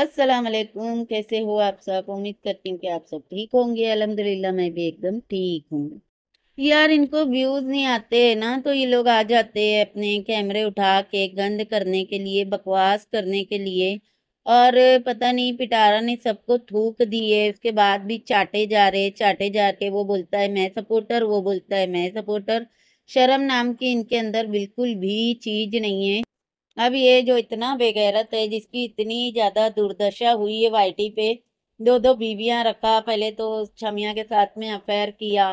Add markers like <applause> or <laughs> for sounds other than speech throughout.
असलकुम कैसे हो आप सब उम्मीद करती हूँ कि आप सब ठीक होंगे अलहमदिल्ला मैं भी एकदम ठीक हूँ यार इनको व्यूज़ नहीं आते हैं ना तो ये लोग आ जाते हैं अपने कैमरे उठा के गंद करने के लिए बकवास करने के लिए और पता नहीं पिटारा ने सबको थूक दिए उसके बाद भी चाटे जा रहे चाटे जा के वो बोलता है मैं सपोर्टर वो बोलता है मैं सपोर्टर शर्म नाम की इनके अंदर बिल्कुल भी चीज़ नहीं है अब ये जो इतना बेगैरत है जिसकी इतनी ज़्यादा दुर्दशा हुई है वाइटी पे दो दो बीवियाँ रखा पहले तो छमिया के साथ में अफेयर किया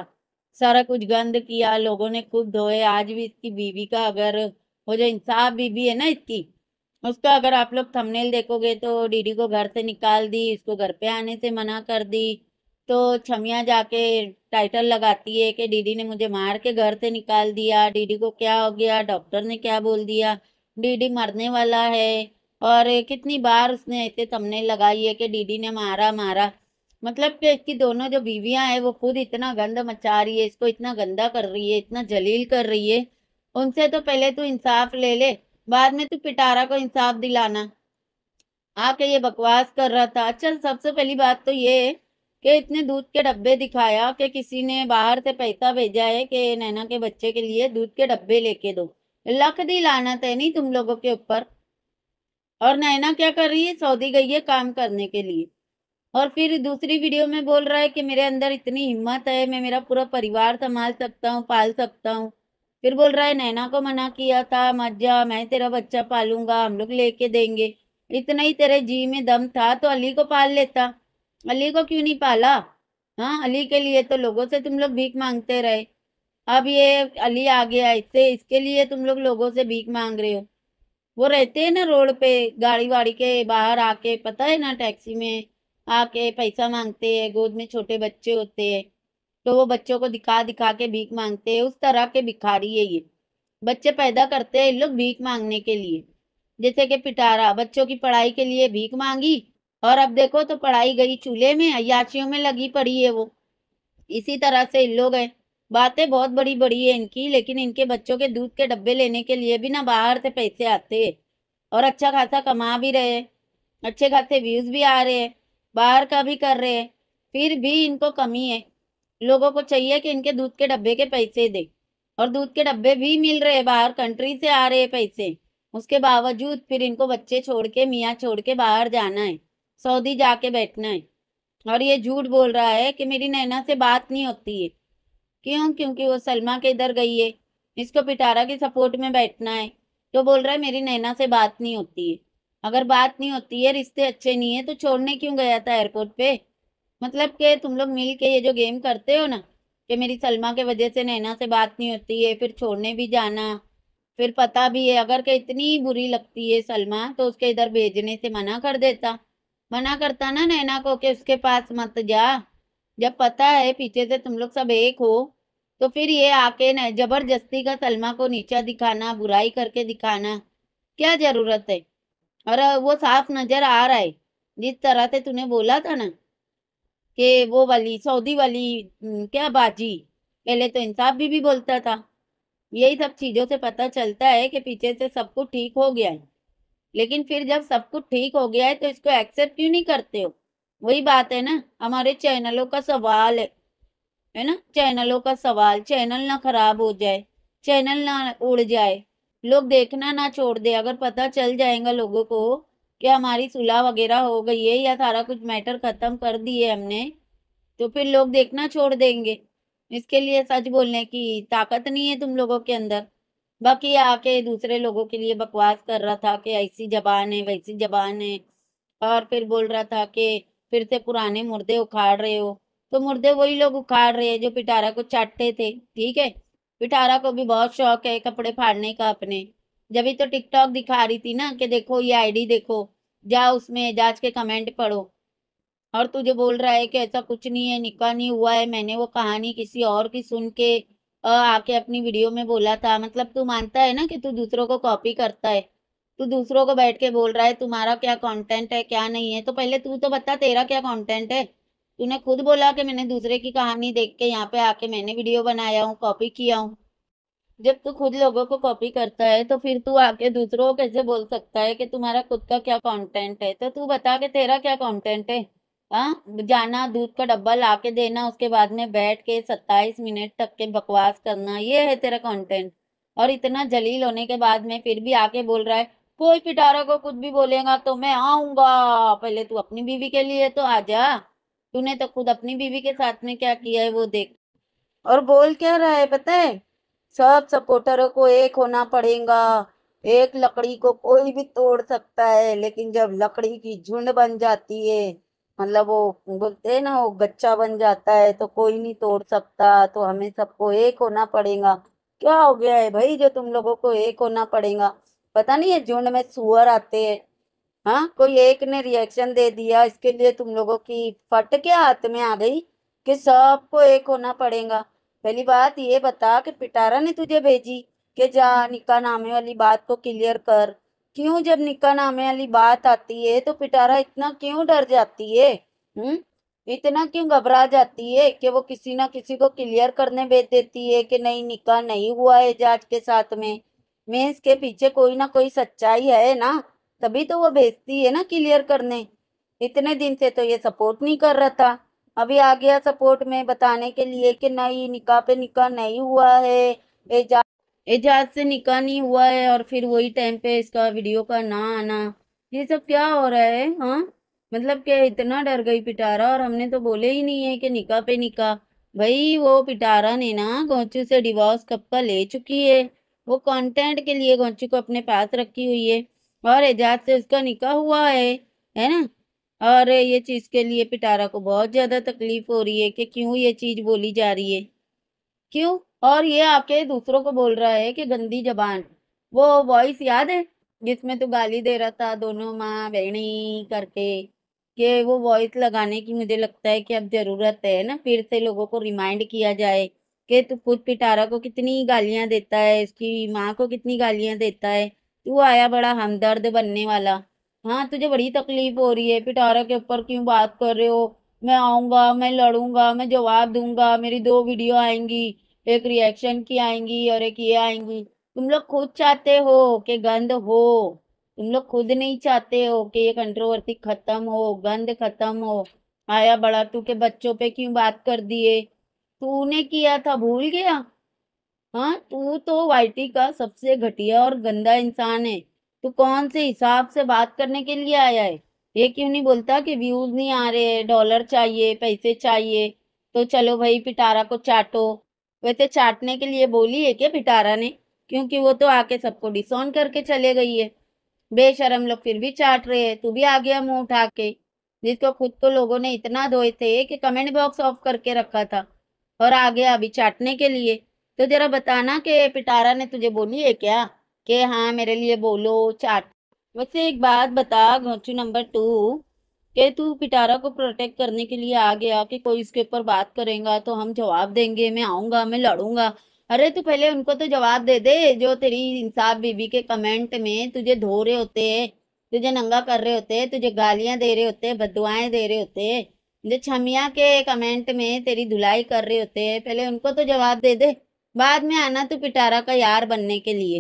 सारा कुछ गंद किया लोगों ने खूब धोए आज भी इसकी बीवी का अगर वो जो इंसाफ बीवी है ना इसकी उसका अगर आप लोग थंबनेल देखोगे तो डीडी को घर से निकाल दी इसको घर पे आने से मना कर दी तो छमिया जाके टाइटल लगाती है कि डीडी ने मुझे मार के घर से निकाल दिया डीडी को क्या हो गया डॉक्टर ने क्या बोल दिया डीडी मरने वाला है और कितनी बार उसने ऐसे तमने लगाई है कि डीडी ने मारा मारा मतलब कि इसकी दोनों जो बीवियां हैं वो खुद इतना गंद मचा रही है इसको इतना गंदा कर रही है इतना जलील कर रही है उनसे तो पहले तू इंसाफ ले ले बाद में तू पिटारा को इंसाफ दिलाना आके ये बकवास कर रहा था अच्छा सबसे पहली बात तो ये है कि इतने दूध के डब्बे दिखाया कि किसी ने बाहर से पैसा भेजा है कि नैना के बच्चे के लिए दूध के डब्बे लेके दो लख दी लानत है नहीं तुम लोगों के ऊपर और नैना क्या कर रही है सऊदी गई है काम करने के लिए और फिर दूसरी वीडियो में बोल रहा है कि मेरे अंदर इतनी हिम्मत है मैं मेरा पूरा परिवार संभाल सकता हूँ पाल सकता हूँ फिर बोल रहा है नैना को मना किया था मत जा मैं तेरा बच्चा पालूंगा हम लोग लेके देंगे इतना ही तेरे जी में दम था तो अली को पाल लेता अली को क्यों नहीं पाला हाँ अली के लिए तो लोगों से तुम लोग भीख मांगते रहे अब ये अली आ गया इससे इसके लिए तुम लोग लोगों से भीख मांग रहे हो वो रहते हैं ना रोड पे गाड़ी वाड़ी के बाहर आके पता है ना टैक्सी में आके पैसा मांगते हैं गोद में छोटे बच्चे होते हैं तो वो बच्चों को दिखा दिखा के भीख मांगते हैं उस तरह के भिखारी है ये बच्चे पैदा करते हैं इन लोग भीख मांगने के लिए जैसे कि पिटारा बच्चों की पढ़ाई के लिए भीख मांगी और अब देखो तो पढ़ाई गई चूल्हे में अयाचियों में लगी पड़ी है वो इसी तरह से इन लोग हैं बातें बहुत बड़ी बड़ी है इनकी लेकिन इनके बच्चों के दूध के डब्बे लेने के लिए भी ना बाहर से पैसे आते और अच्छा खासा कमा भी रहे अच्छे खासे व्यूज़ भी आ रहे बाहर का भी कर रहे फिर भी इनको कमी है लोगों को चाहिए कि इनके दूध के डब्बे के पैसे दे और दूध के डब्बे भी मिल रहे बाहर कंट्री से आ रहे पैसे उसके बावजूद फिर इनको बच्चे छोड़ के मियाँ छोड़ के बाहर जाना है सऊदी जाके बैठना है और ये झूठ बोल रहा है कि मेरी नैना से बात नहीं होती है क्यों क्योंकि वो सलमा के इधर गई है इसको पिटारा के सपोर्ट में बैठना है तो बोल रहा है मेरी नैना से बात नहीं होती है अगर बात नहीं होती है रिश्ते अच्छे नहीं है तो छोड़ने क्यों गया था एयरपोर्ट पे मतलब कि तुम लोग मिल के ये जो गेम करते हो ना कि मेरी सलमा के वजह से नैना से बात नहीं होती है फिर छोड़ने भी जाना फिर पता भी है अगर के इतनी बुरी लगती है सलमा तो उसके इधर भेजने से मना कर देता मना करता ना नैना को कि उसके पास मत जा जब पता है पीछे से तुम लोग सब एक हो तो फिर ये आके न जबरदस्ती का सलमा को नीचा दिखाना बुराई करके दिखाना क्या ज़रूरत है और वो साफ नज़र आ रहा है जिस तरह से तूने बोला था ना कि वो वाली सऊदी वाली क्या बाजी पहले तो इंसाफ भी भी बोलता था यही सब चीज़ों से पता चलता है कि पीछे से सब कुछ ठीक हो गया है लेकिन फिर जब सब कुछ ठीक हो गया है तो इसको एक्सेप्ट क्यों नहीं करते हो वही बात है ना हमारे चैनलों का सवाल है है ना चैनलों का सवाल चैनल ना खराब हो जाए चैनल ना उड़ जाए लोग देखना ना छोड़ दे अगर पता चल जाएगा लोगों को कि हमारी सुलह वगैरह हो गई है या सारा कुछ मैटर ख़त्म कर दिए हमने तो फिर लोग देखना छोड़ देंगे इसके लिए सच बोलने की ताकत नहीं है तुम लोगों के अंदर बाकी आके दूसरे लोगों के लिए बकवास कर रहा था कि ऐसी जबान है वैसी जबान है और फिर बोल रहा था कि फिर से पुराने मुर्दे उखाड़ रहे हो तो मुर्दे वही लोग उखाड़ रहे हैं जो पिटारा को चाटते थे ठीक है पिटारा को भी बहुत शौक है कपड़े फाड़ने का अपने जब तो टिकटॉक दिखा रही थी ना कि देखो ये आईडी देखो जा उसमें जांच के कमेंट पढ़ो और तुझे बोल रहा है कि ऐसा कुछ नहीं है निकाह नहीं हुआ है मैंने वो कहानी किसी और की सुन के आके अपनी वीडियो में बोला था मतलब तू मानता है ना कि तू दूसरों को कॉपी करता है तू दूसरों को बैठ के बोल रहा है तुम्हारा क्या कॉन्टेंट है क्या नहीं है तो पहले तू तो बता तेरा क्या कॉन्टेंट है तूने खुद बोला कि मैंने दूसरे की कहानी देख के यहाँ पे आके मैंने वीडियो बनाया हूँ कॉपी किया हूँ जब तू खुद लोगों को कॉपी करता है तो फिर तू आके दूसरों को कैसे बोल सकता है कि तुम्हारा खुद का क्या कंटेंट है तो तू बता के तेरा क्या कंटेंट है हाँ जाना दूध का डब्बा ला के देना उसके बाद में बैठ के सत्ताईस मिनट तक के बकवास करना ये है तेरा कंटेंट और इतना जलील होने के बाद में फिर भी आके बोल रहा है कोई पिटारा को कुछ भी बोलेगा तो मैं आऊंगा पहले तू अपनी बीवी के लिए तो आ जा तूने तो खुद अपनी बीवी के साथ में क्या किया है वो देख और बोल क्या रहा है पता है सब सपोर्टरों को एक होना पड़ेगा एक लकड़ी को कोई भी तोड़ सकता है लेकिन जब लकड़ी की झुंड बन जाती है मतलब वो बोलते है ना वो गच्चा बन जाता है तो कोई नहीं तोड़ सकता तो हमें सबको एक होना पड़ेगा क्या हो गया है भाई जो तुम लोगों को एक होना पड़ेगा पता नहीं है झुंड में सुअर आते हैं हाँ कोई एक ने रिएक्शन दे दिया इसके लिए तुम लोगों की फट के हाथ में आ गई कि सबको एक होना पड़ेगा पहली बात ये बता कि पिटारा ने तुझे भेजी कि जा निका नामे वाली बात को क्लियर कर क्यों जब निका नामे वाली बात आती है तो पिटारा इतना क्यों डर जाती है हम्म इतना क्यों घबरा जाती है कि वो किसी ना किसी को क्लियर करने भेज देती है कि नहीं निका नहीं हुआ है जाट के साथ में मीन्स के पीछे कोई ना कोई सच्चाई है ना तभी तो वो भेजती है ना क्लियर करने इतने दिन से तो ये सपोर्ट नहीं कर रहा था अभी आ गया सपोर्ट में बताने के लिए कि नहीं निकाह पे निकाह नहीं हुआ है एजाज एजाज से निकाह नहीं हुआ है और फिर वही टाइम पे इसका वीडियो का ना आना ये सब क्या हो रहा है हाँ मतलब क्या इतना डर गई पिटारा और हमने तो बोले ही नहीं है कि निकाह पे निकाह भाई वो पिटारा ने ना गोंचू से डिवोर्स कब का ले चुकी है वो कंटेंट के लिए गोंचू को अपने पास रखी हुई है और एजाज से उसका निका हुआ है है ना और ये चीज़ के लिए पिटारा को बहुत ज़्यादा तकलीफ़ हो रही है कि क्यों ये चीज़ बोली जा रही है क्यों और ये आके दूसरों को बोल रहा है कि गंदी जबान वो वॉइस याद है जिसमें तो गाली दे रहा था दोनों माँ बहनी करके कि वो वॉइस लगाने की मुझे लगता है कि अब ज़रूरत है ना फिर से लोगों को रिमाइंड किया जाए कि तू खुद पिटारा को कितनी गालियाँ देता है इसकी माँ को कितनी गालियाँ देता है तू आया बड़ा हमदर्द बनने वाला हाँ तुझे बड़ी तकलीफ हो रही है पिटारा के ऊपर क्यों बात कर रहे हो मैं आऊँगा मैं लड़ूंगा मैं जवाब दूंगा मेरी दो वीडियो आएंगी एक रिएक्शन की आएंगी और एक ये आएंगी तुम लोग खुद चाहते हो कि गंद हो तुम लोग खुद नहीं चाहते हो कि ये कंट्रोवर्सी खत्म हो गंद खत्म हो आया बड़ा तू के बच्चों पे क्यों बात कर दिए तूने किया था भूल गया हाँ तू तो वाइटी का सबसे घटिया और गंदा इंसान है तू कौन से हिसाब से बात करने के लिए आया है ये क्यों नहीं बोलता कि व्यूज नहीं आ रहे डॉलर चाहिए पैसे चाहिए तो चलो भाई पिटारा को चाटो वैसे चाटने के लिए बोली है क्या पिटारा ने क्योंकि वो तो आके सबको डिसऑन करके चले गई है बेशरम लोग फिर भी चाट रहे हैं तू भी आ गया मुंह उठा के जिसको खुद तो लोगों ने इतना धोए थे कि कमेंट बॉक्स ऑफ करके रखा था और आ गया अभी चाटने के लिए तो ज़रा बताना कि पिटारा ने तुझे बोली है क्या कि हाँ मेरे लिए बोलो चाट वैसे एक बात बता घोचू नंबर टू कि तू पिटारा को प्रोटेक्ट करने के लिए आ गया कि कोई इसके ऊपर बात करेगा तो हम जवाब देंगे मैं आऊँगा मैं लड़ूंगा अरे तू पहले उनको तो जवाब दे दे जो तेरी इंसाफ बीबी के कमेंट में तुझे धो रहे होते तुझे नंगा कर रहे होते तुझे गालियां दे रहे होते बदवाएं दे रहे होते जो छमिया के कमेंट में तेरी धुलाई कर रहे होते पहले उनको तो जवाब दे दे बाद में आना तो पिटारा का यार बनने के लिए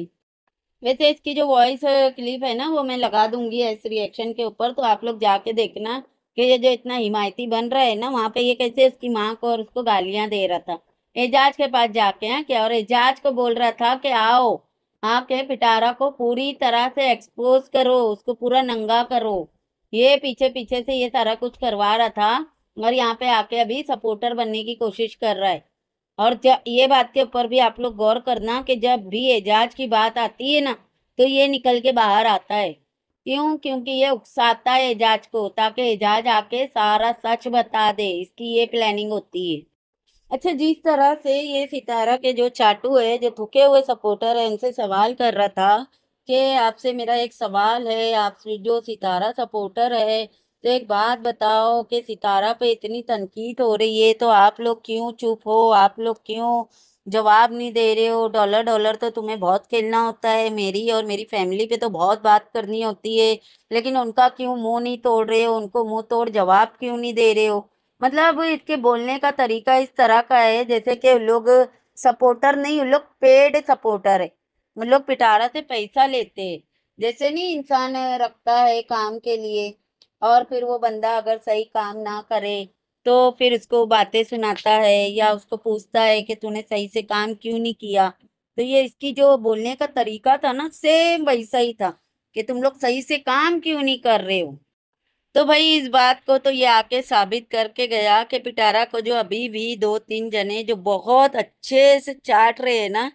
वैसे इसकी जो वॉइस क्लिप है ना वो मैं लगा दूंगी इस रिएक्शन के ऊपर तो आप लोग जाके देखना कि ये जो इतना हिमायती बन रहा है ना वहाँ पे ये कैसे उसकी माँ को और उसको गालियाँ दे रहा था एजाज के पास जाके हैं हाँ, क्या और एजाज को बोल रहा था कि आओ आके पिटारा को पूरी तरह से एक्सपोज करो उसको पूरा नंगा करो ये पीछे पीछे से ये सारा कुछ करवा रहा था और यहाँ पे आके अभी सपोर्टर बनने की कोशिश कर रहा है और ये बात के ऊपर भी आप लोग गौर करना कि जब भी एजाज की बात आती है ना तो ये निकल के बाहर आता है क्यों क्योंकि ये उकसाता है एजाज को ताकि एजाज आके सारा सच बता दे इसकी ये प्लानिंग होती है अच्छा जिस तरह से ये सितारा के जो चाटू है जो थके हुए सपोर्टर है इनसे सवाल कर रहा था कि आपसे मेरा एक सवाल है आप जो सितारा सपोर्टर है तो एक बात बताओ कि सितारा पे इतनी तनकीद हो रही है तो आप लोग क्यों चुप हो आप लोग क्यों जवाब नहीं दे रहे हो डॉलर डॉलर तो तुम्हें बहुत खेलना होता है मेरी और मेरी फैमिली पे तो बहुत बात करनी होती है लेकिन उनका क्यों मुंह नहीं तोड़ रहे हो उनको मुंह तोड़ जवाब क्यों नहीं दे रहे हो मतलब इसके बोलने का तरीका इस तरह का है जैसे कि लोग सपोर्टर नहीं उन लोग पेड सपोर्टर है उन लोग पिटारा से पैसा लेते हैं जैसे नहीं इंसान रखता है काम के लिए और फिर वो बंदा अगर सही काम ना करे तो फिर उसको बातें सुनाता है या उसको पूछता है कि तूने सही से काम क्यों नहीं किया तो ये इसकी जो बोलने का तरीका था ना सेम वैसा ही था कि तुम लोग सही से काम क्यों नहीं कर रहे हो तो भाई इस बात को तो ये आके साबित करके गया कि पिटारा को जो अभी भी दो तीन जने जो बहुत अच्छे से चाट रहे हैं ना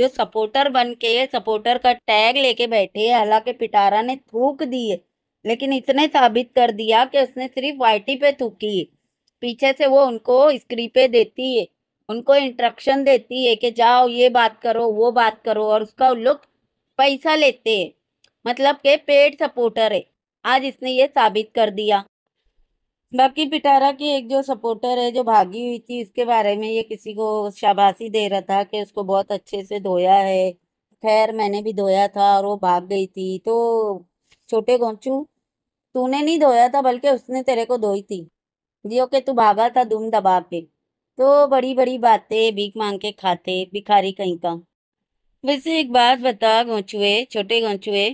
जो सपोर्टर बन के सपोर्टर का टैग लेके बैठे हैं हालांकि पिटारा ने थूक दी है लेकिन इतने साबित कर दिया कि उसने सिर्फ वाइटी पे थूकी पीछे से वो उनको स्क्रीपे देती है उनको इंट्रक्शन देती है कि जाओ ये बात करो वो बात करो और उसका उल्लुक पैसा लेते हैं मतलब के पेड सपोर्टर है आज इसने ये साबित कर दिया बाकी पिटारा की एक जो सपोर्टर है जो भागी हुई थी इसके बारे में ये किसी को शाबाशी दे रहा था कि उसको बहुत अच्छे से धोया है खैर मैंने भी धोया था और वो भाग गई थी तो छोटे गोंचू तूने नहीं धोया था बल्कि उसने तेरे को धोई थी जियो के तू भागा था दुम दबा के तो बड़ी बड़ी बातें भीख मांग के खाते भिखारी कहीं का वैसे एक बात बता गोचुए छोटे गोचुए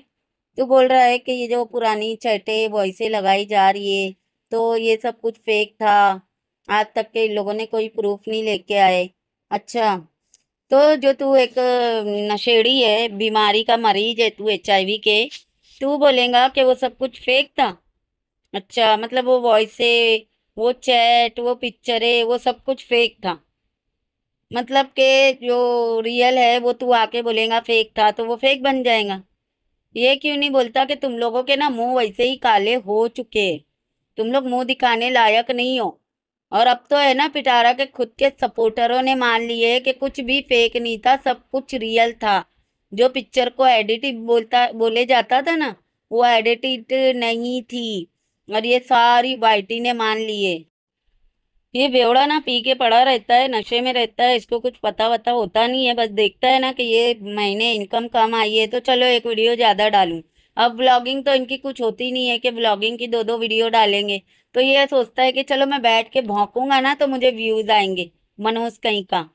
तू बोल रहा है कि ये जो पुरानी चटे वॉइसें लगाई जा रही है तो ये सब कुछ फेक था आज तक के लोगों ने कोई प्रूफ नहीं लेके आए अच्छा तो जो तू एक नशेड़ी है बीमारी का मरीज है तू एच के तू बोलेगा कि वो सब कुछ फेक था अच्छा मतलब वो वॉइसें वो चैट वो पिक्चरें वो सब कुछ फेक था मतलब के जो रियल है वो तू आके बोलेगा फेक था तो वो फेक बन जाएगा ये क्यों नहीं बोलता कि तुम लोगों के ना मुंह वैसे ही काले हो चुके तुम लोग मुंह दिखाने लायक नहीं हो और अब तो है ना पिटारा के खुद के सपोर्टरों ने मान लिए कि कुछ भी फेक नहीं था सब कुछ रियल था जो पिक्चर को एडिटिव बोलता बोले जाता था ना वो एडिटिड नहीं थी और ये सारी वाइटी ने मान लिए ये बेवड़ा ना पी के पड़ा रहता है नशे में रहता है इसको कुछ पता वता होता नहीं है बस देखता है ना कि ये महीने इनकम कम आई है तो चलो एक वीडियो ज़्यादा डालूँ अब ब्लॉगिंग तो इनकी कुछ होती नहीं है कि ब्लॉगिंग की दो दो वीडियो डालेंगे तो ये सोचता है कि चलो मैं बैठ के भोंकूँगा ना तो मुझे व्यूज़ आएंगे मनोज कहीं का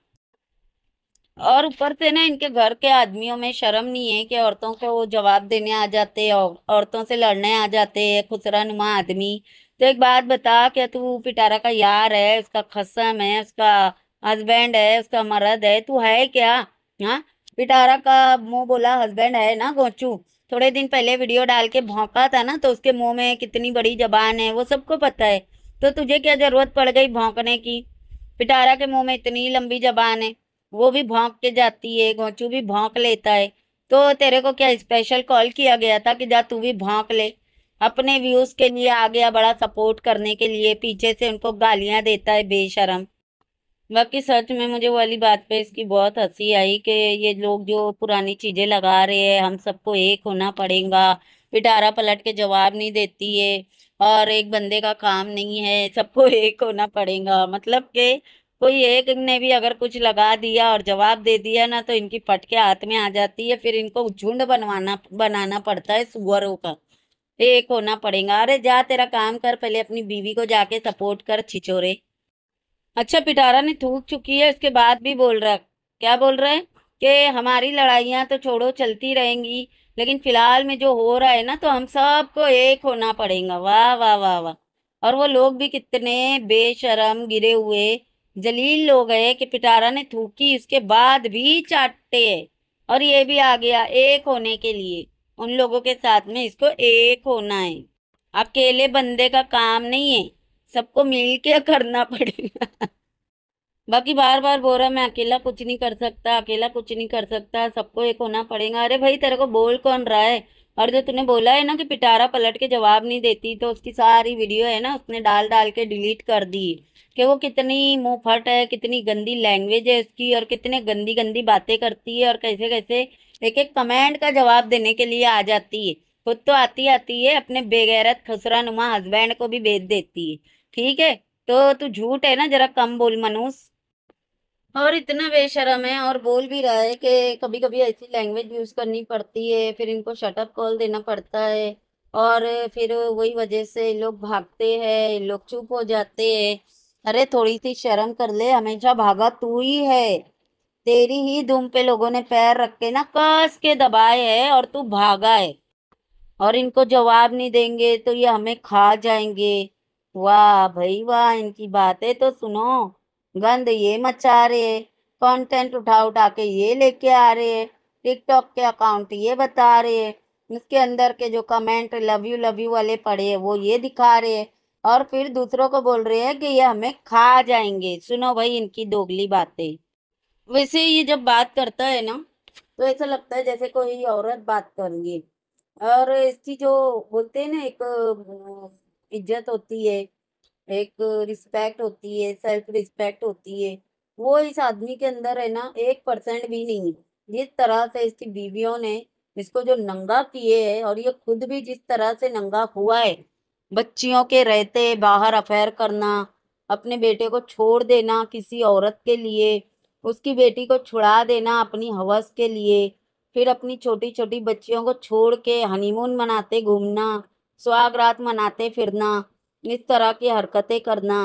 और ऊपर से ना इनके घर के आदमियों में शर्म नहीं है कि औरतों को जवाब देने आ जाते और, औरतों से लड़ने आ जाते हैं खुसरा नुमा आदमी तो एक बात बता क्या तू पिटारा का यार है उसका खसम है उसका हस्बैंड है उसका मर्द है तू है क्या हाँ पिटारा का मुंह बोला हस्बैंड है ना गोचू थोड़े दिन पहले वीडियो डाल के भौंका था ना तो उसके मुंह में कितनी बड़ी जबान है वो सबको पता है तो तुझे क्या जरूरत पड़ गई भौंकने की पिटारा के मुंह में इतनी लंबी जबान है वो भी भोंक के जाती है गोचू भी भोंक लेता है तो तेरे को क्या स्पेशल कॉल किया गया था कि जा तू भी भोंक ले अपने व्यूज के लिए आ गया बड़ा सपोर्ट करने के लिए पीछे से उनको गालियां देता है बेशरम बाकी सच में मुझे वाली बात पे इसकी बहुत हंसी आई कि ये लोग जो पुरानी चीज़ें लगा रहे हैं हम सबको एक होना पड़ेगा पिटारा पलट के जवाब नहीं देती है और एक बंदे का काम नहीं है सबको एक होना पड़ेगा मतलब कि कोई एक ने भी अगर कुछ लगा दिया और जवाब दे दिया ना तो इनकी फटके हाथ में आ जाती है फिर इनको झुंड बनवाना बनाना पड़ता है सुअरों का एक होना पड़ेगा अरे जा तेरा काम कर पहले अपनी बीवी को जाके सपोर्ट कर छिचोरे अच्छा पिटारा ने थूक चुकी है उसके बाद भी बोल रहा क्या बोल रहा है कि हमारी लड़ाइयाँ तो छोड़ो चलती रहेंगी लेकिन फिलहाल में जो हो रहा है ना तो हम सबको एक होना पड़ेगा वाह वाह वाह वाह और वो लोग भी कितने बेशरम गिरे हुए जलील हो गए कि पिटारा ने थूकी उसके बाद भी चाटते और ये भी आ गया एक होने के लिए उन लोगों के साथ में इसको एक होना है अकेले बंदे का काम नहीं है सबको मिल के करना पड़ेगा <laughs> बाकी बार बार बोल रहा मैं अकेला कुछ नहीं कर सकता अकेला कुछ नहीं कर सकता सबको एक होना पड़ेगा अरे भाई तेरे को बोल कौन रहा है और जो तूने बोला है ना कि पिटारा पलट के जवाब नहीं देती तो उसकी सारी वीडियो है ना उसने डाल डाल के डिलीट कर दी कि वो कितनी मुँह फट है कितनी गंदी लैंग्वेज है उसकी और कितने गंदी गंदी बातें करती है और कैसे कैसे एक एक कमेंट का जवाब देने के लिए आ जाती है खुद तो आती आती है अपने बेगैरत खसरा नुमा हस्बैंड को भी बेच देती है ठीक है तो तू झूठ है ना जरा कम बोल मनुष्य और इतना बेशरम है और बोल भी रहा है कि कभी कभी ऐसी लैंग्वेज यूज़ करनी पड़ती है फिर इनको शटअप कॉल देना पड़ता है और फिर वही वजह से लोग भागते हैं लोग चुप हो जाते हैं अरे थोड़ी सी शर्म कर ले हमेशा भागा तू ही है तेरी ही धूम पे लोगों ने पैर रख के ना कस के दबाए है और तू भागा है और इनको जवाब नहीं देंगे तो ये हमें खा जाएंगे वाह भाई वाह इनकी बातें तो सुनो गंद ये मचा रहे कॉन्टेंट उठा उठा के ये लेके आ रहे है टिकटॉक के अकाउंट ये बता रहे है उसके अंदर के जो comment love you love you वाले पड़े है वो ये दिखा रहे हैं और फिर दूसरों को बोल रहे हैं कि ये हमें खा जाएंगे सुनो भाई इनकी दोगली बातें वैसे ये जब बात करता है ना तो ऐसा लगता है जैसे कोई औरत बात कर रही है और इसकी जो बोलते हैं ना एक इज्जत होती है एक रिस्पेक्ट होती है सेल्फ रिस्पेक्ट होती है वो इस आदमी के अंदर है ना एक परसेंट भी नहीं है जिस तरह से इसकी बीवियों ने इसको जो नंगा किए है और ये खुद भी जिस तरह से नंगा हुआ है बच्चियों के रहते बाहर अफेयर करना अपने बेटे को छोड़ देना किसी औरत के लिए उसकी बेटी को छुड़ा देना अपनी हवस के लिए फिर अपनी छोटी छोटी बच्चियों को छोड़ के हनीमून मनाते घूमना सुहागरात मनाते फिरना इस तरह की हरकतें करना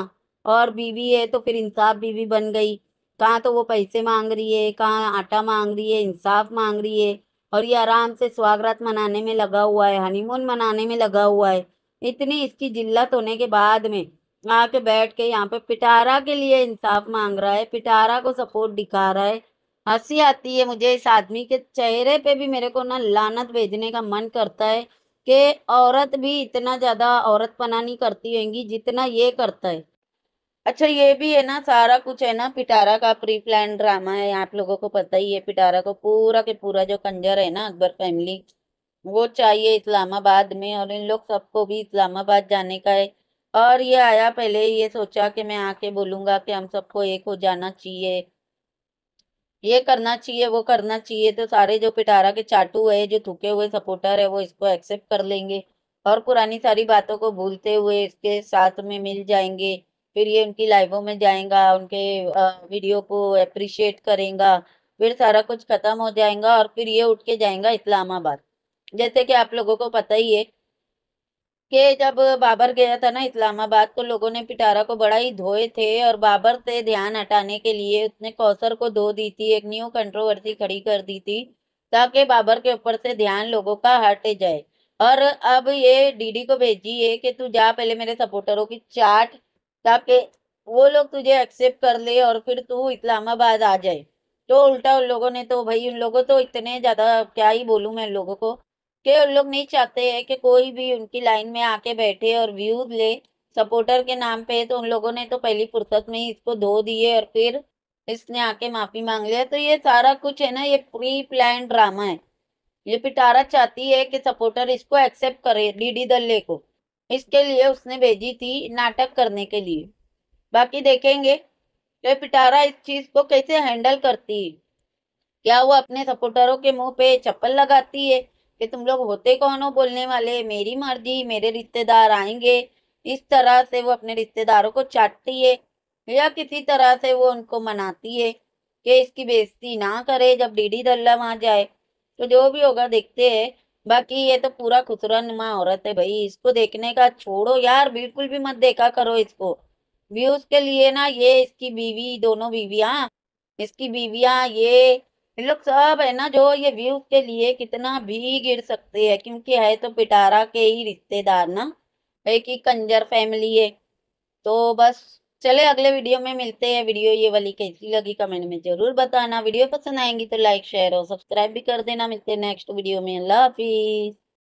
और बीवी है तो फिर इंसाफ बीवी बन गई कहाँ तो वो पैसे मांग रही है कहाँ आटा मांग रही है इंसाफ मांग रही है और ये आराम से स्वागत मनाने में लगा हुआ है हनीमून मनाने में लगा हुआ है इतनी इसकी जिल्लत होने के बाद में आके बैठ के यहाँ पे पिटारा के लिए इंसाफ मांग रहा है पिटारा को सपोर्ट दिखा रहा है हंसी आती है मुझे इस आदमी के चेहरे पे भी मेरे को ना लानत भेजने का मन करता है कि औरत भी इतना ज़्यादा औरत पना नहीं करती होंगी जितना ये करता है अच्छा ये भी है ना सारा कुछ है ना पिटारा का प्री प्लान ड्रामा है आप लोगों को पता ही है पिटारा को पूरा के पूरा जो कंजर है ना अकबर फैमिली वो चाहिए इस्लामाबाद में और इन लोग सबको भी इस्लामाबाद जाने का है और ये आया पहले ये सोचा कि मैं आके बोलूँगा कि हम सबको एक हो जाना चाहिए ये करना चाहिए वो करना चाहिए तो सारे जो पिटारा के चाटू है जो थूके हुए सपोर्टर है वो इसको एक्सेप्ट कर लेंगे और पुरानी सारी बातों को भूलते हुए इसके साथ में मिल जाएंगे फिर ये उनकी लाइवों में जाएगा उनके वीडियो को अप्रिशिएट करेगा फिर सारा कुछ ख़त्म हो जाएगा और फिर ये उठ के जाएगा इस्लामाबाद जैसे कि आप लोगों को पता ही है कि जब बाबर गया था ना इस्लामाबाद तो लोगों ने पिटारा को बड़ा ही धोए थे और बाबर से ध्यान हटाने के लिए उसने कौसर को धो दी थी एक न्यू कंट्रोवर्सी खड़ी कर दी थी ताकि बाबर के ऊपर से ध्यान लोगों का हट जाए और अब ये डीडी को भेजी है कि तू जा पहले मेरे सपोर्टरों की चाट ताकि वो लोग तुझे एक्सेप्ट कर ले और फिर तू इस्लामाबाद आ जाए तो उल्टा उन लोगों ने तो भाई उन लोगों तो इतने ज़्यादा क्या ही बोलूँ मैं लोगों को कि उन लोग नहीं चाहते हैं कि कोई भी उनकी लाइन में आके बैठे और व्यूज ले सपोर्टर के नाम पे तो उन लोगों ने तो पहली फुर्सत में ही इसको धो दिए और फिर इसने आके माफ़ी मांग लिया तो ये सारा कुछ है ना ये प्री प्लान ड्रामा है ये पिटारा चाहती है कि सपोर्टर इसको एक्सेप्ट करे डीडी दल्ले को इसके लिए उसने भेजी थी नाटक करने के लिए बाकी देखेंगे कि पिटारा इस चीज़ को कैसे हैंडल करती है क्या वो अपने सपोर्टरों के मुंह पे चप्पल लगाती है कि तुम लोग होते कौन हो बोलने वाले मेरी मर्जी मेरे रिश्तेदार आएंगे इस तरह से वो अपने रिश्तेदारों को चाटती है या किसी तरह से वो उनको मनाती है कि इसकी बेइज्जती ना करे जब डीडी दल्ला वहाँ जाए तो जो भी होगा देखते हैं बाकी ये तो पूरा नुमा औरत है भाई इसको देखने का छोड़ो यार बिल्कुल भी मत देखा करो इसको व्यूज के लिए ना ये इसकी बीवी दोनों बीविया इसकी बीविया ये इन लोग सब है ना जो ये व्यू के लिए कितना भी गिर सकते हैं क्योंकि है तो पिटारा के ही रिश्तेदार ना एक ही कंजर फैमिली है तो बस चले अगले वीडियो में मिलते हैं वीडियो ये वाली कैसी लगी कमेंट में जरूर बताना वीडियो पसंद आएंगी तो लाइक शेयर और सब्सक्राइब भी कर देना मिलते हैं नेक्स्ट वीडियो में अल्लाह हाफिज़